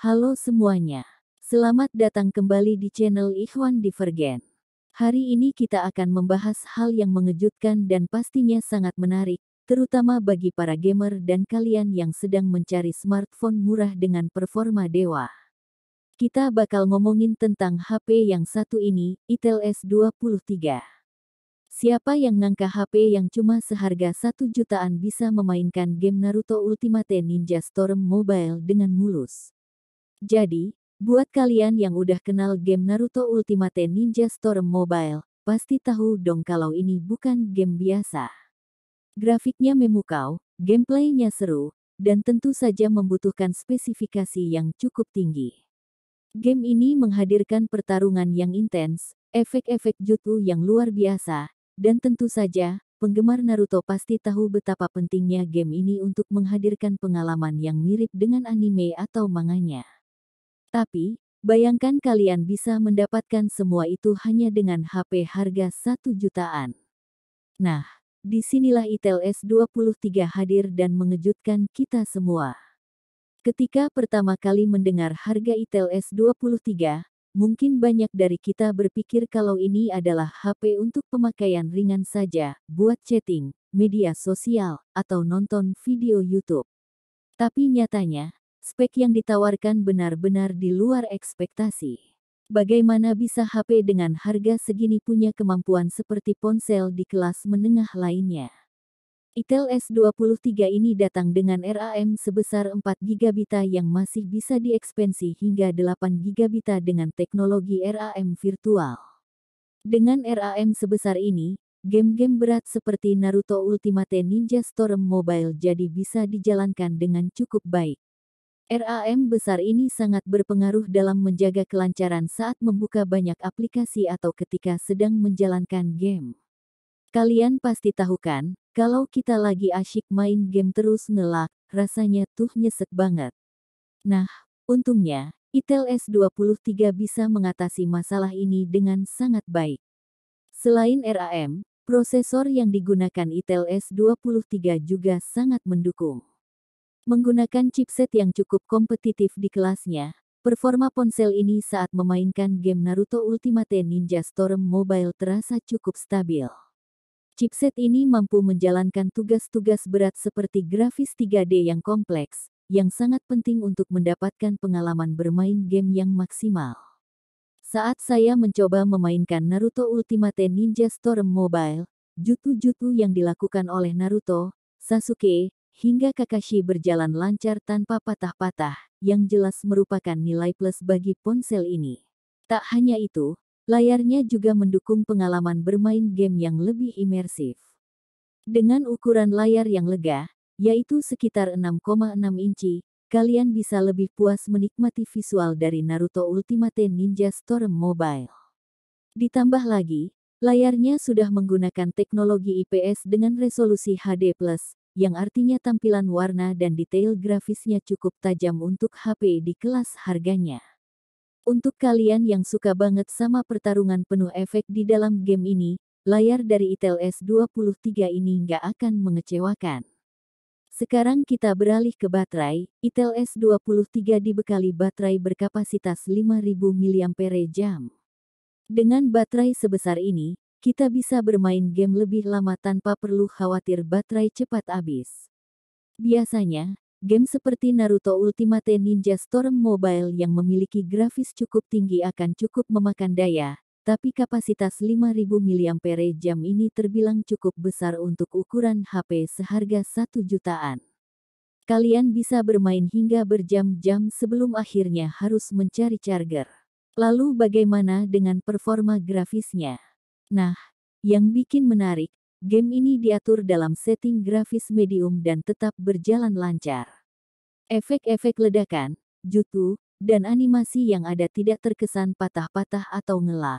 Halo semuanya. Selamat datang kembali di channel Ikhwan Divergen. Hari ini kita akan membahas hal yang mengejutkan dan pastinya sangat menarik, terutama bagi para gamer dan kalian yang sedang mencari smartphone murah dengan performa dewa. Kita bakal ngomongin tentang HP yang satu ini, Itel S23. Siapa yang ngangka HP yang cuma seharga satu jutaan bisa memainkan game Naruto Ultimate Ninja Storm Mobile dengan mulus? Jadi, buat kalian yang udah kenal game Naruto Ultimate Ninja Storm Mobile, pasti tahu dong kalau ini bukan game biasa. Grafiknya memukau, gameplaynya seru, dan tentu saja membutuhkan spesifikasi yang cukup tinggi. Game ini menghadirkan pertarungan yang intens, efek-efek jutu yang luar biasa, dan tentu saja, penggemar Naruto pasti tahu betapa pentingnya game ini untuk menghadirkan pengalaman yang mirip dengan anime atau manganya. Tapi, bayangkan kalian bisa mendapatkan semua itu hanya dengan HP harga 1 jutaan. Nah, disinilah Intel S23 hadir dan mengejutkan kita semua. Ketika pertama kali mendengar harga Intel S23, mungkin banyak dari kita berpikir kalau ini adalah HP untuk pemakaian ringan saja, buat chatting, media sosial, atau nonton video YouTube. Tapi nyatanya, Spek yang ditawarkan benar-benar di luar ekspektasi. Bagaimana bisa HP dengan harga segini punya kemampuan seperti ponsel di kelas menengah lainnya? Intel S23 ini datang dengan RAM sebesar 4 GB yang masih bisa diekspansi hingga 8 GB dengan teknologi RAM virtual. Dengan RAM sebesar ini, game-game berat seperti Naruto Ultimate Ninja Storm Mobile jadi bisa dijalankan dengan cukup baik. RAM besar ini sangat berpengaruh dalam menjaga kelancaran saat membuka banyak aplikasi atau ketika sedang menjalankan game. Kalian pasti tahu kan, kalau kita lagi asyik main game terus ngelak, rasanya tuh nyesek banget. Nah, untungnya, Intel S23 bisa mengatasi masalah ini dengan sangat baik. Selain RAM, prosesor yang digunakan Intel S23 juga sangat mendukung. Menggunakan chipset yang cukup kompetitif di kelasnya, performa ponsel ini saat memainkan game Naruto Ultimate Ninja Storm Mobile terasa cukup stabil. Chipset ini mampu menjalankan tugas-tugas berat seperti grafis 3D yang kompleks, yang sangat penting untuk mendapatkan pengalaman bermain game yang maksimal. Saat saya mencoba memainkan Naruto Ultimate Ninja Storm Mobile, jutu-jutu yang dilakukan oleh Naruto, Sasuke, hingga Kakashi berjalan lancar tanpa patah-patah, yang jelas merupakan nilai plus bagi ponsel ini. Tak hanya itu, layarnya juga mendukung pengalaman bermain game yang lebih imersif. Dengan ukuran layar yang lega, yaitu sekitar 6,6 inci, kalian bisa lebih puas menikmati visual dari Naruto Ultimate Ninja Storm Mobile. Ditambah lagi, layarnya sudah menggunakan teknologi IPS dengan resolusi HD+, yang artinya tampilan warna dan detail grafisnya cukup tajam untuk HP di kelas harganya. Untuk kalian yang suka banget sama pertarungan penuh efek di dalam game ini, layar dari Intel S23 ini nggak akan mengecewakan. Sekarang kita beralih ke baterai, Intel S23 dibekali baterai berkapasitas 5000 mAh. Dengan baterai sebesar ini, kita bisa bermain game lebih lama tanpa perlu khawatir baterai cepat habis. Biasanya, game seperti Naruto Ultimate Ninja Storm Mobile yang memiliki grafis cukup tinggi akan cukup memakan daya, tapi kapasitas 5000 mAh ini terbilang cukup besar untuk ukuran HP seharga 1 jutaan. Kalian bisa bermain hingga berjam-jam sebelum akhirnya harus mencari charger. Lalu bagaimana dengan performa grafisnya? Nah, yang bikin menarik, game ini diatur dalam setting grafis medium dan tetap berjalan lancar. Efek-efek ledakan, jutu, dan animasi yang ada tidak terkesan patah-patah atau ngelak.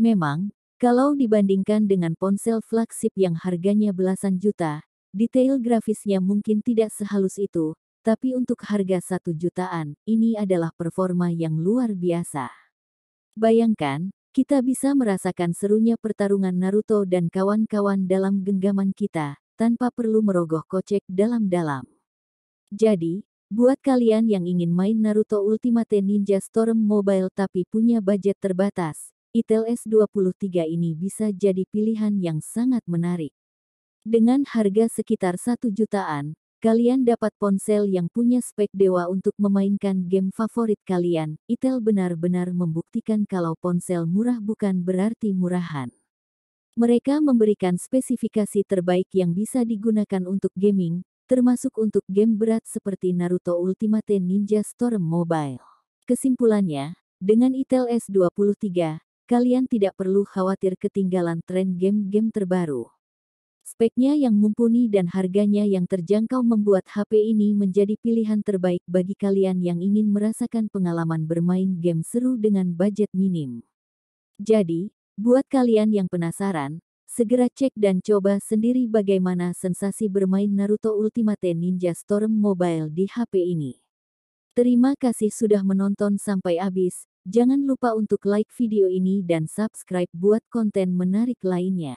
Memang, kalau dibandingkan dengan ponsel flagship yang harganya belasan juta, detail grafisnya mungkin tidak sehalus itu, tapi untuk harga satu jutaan, ini adalah performa yang luar biasa. Bayangkan, kita bisa merasakan serunya pertarungan Naruto dan kawan-kawan dalam genggaman kita, tanpa perlu merogoh kocek dalam-dalam. Jadi, buat kalian yang ingin main Naruto Ultimate Ninja Storm Mobile tapi punya budget terbatas, ITEL S23 ini bisa jadi pilihan yang sangat menarik. Dengan harga sekitar 1 jutaan, Kalian dapat ponsel yang punya spek dewa untuk memainkan game favorit kalian. Itel benar-benar membuktikan kalau ponsel murah bukan berarti murahan. Mereka memberikan spesifikasi terbaik yang bisa digunakan untuk gaming, termasuk untuk game berat seperti Naruto Ultimate Ninja Storm Mobile. Kesimpulannya, dengan Intel S23, kalian tidak perlu khawatir ketinggalan tren game-game terbaru. Speknya yang mumpuni dan harganya yang terjangkau membuat HP ini menjadi pilihan terbaik bagi kalian yang ingin merasakan pengalaman bermain game seru dengan budget minim. Jadi, buat kalian yang penasaran, segera cek dan coba sendiri bagaimana sensasi bermain Naruto Ultimate Ninja Storm Mobile di HP ini. Terima kasih sudah menonton sampai habis. Jangan lupa untuk like video ini dan subscribe buat konten menarik lainnya.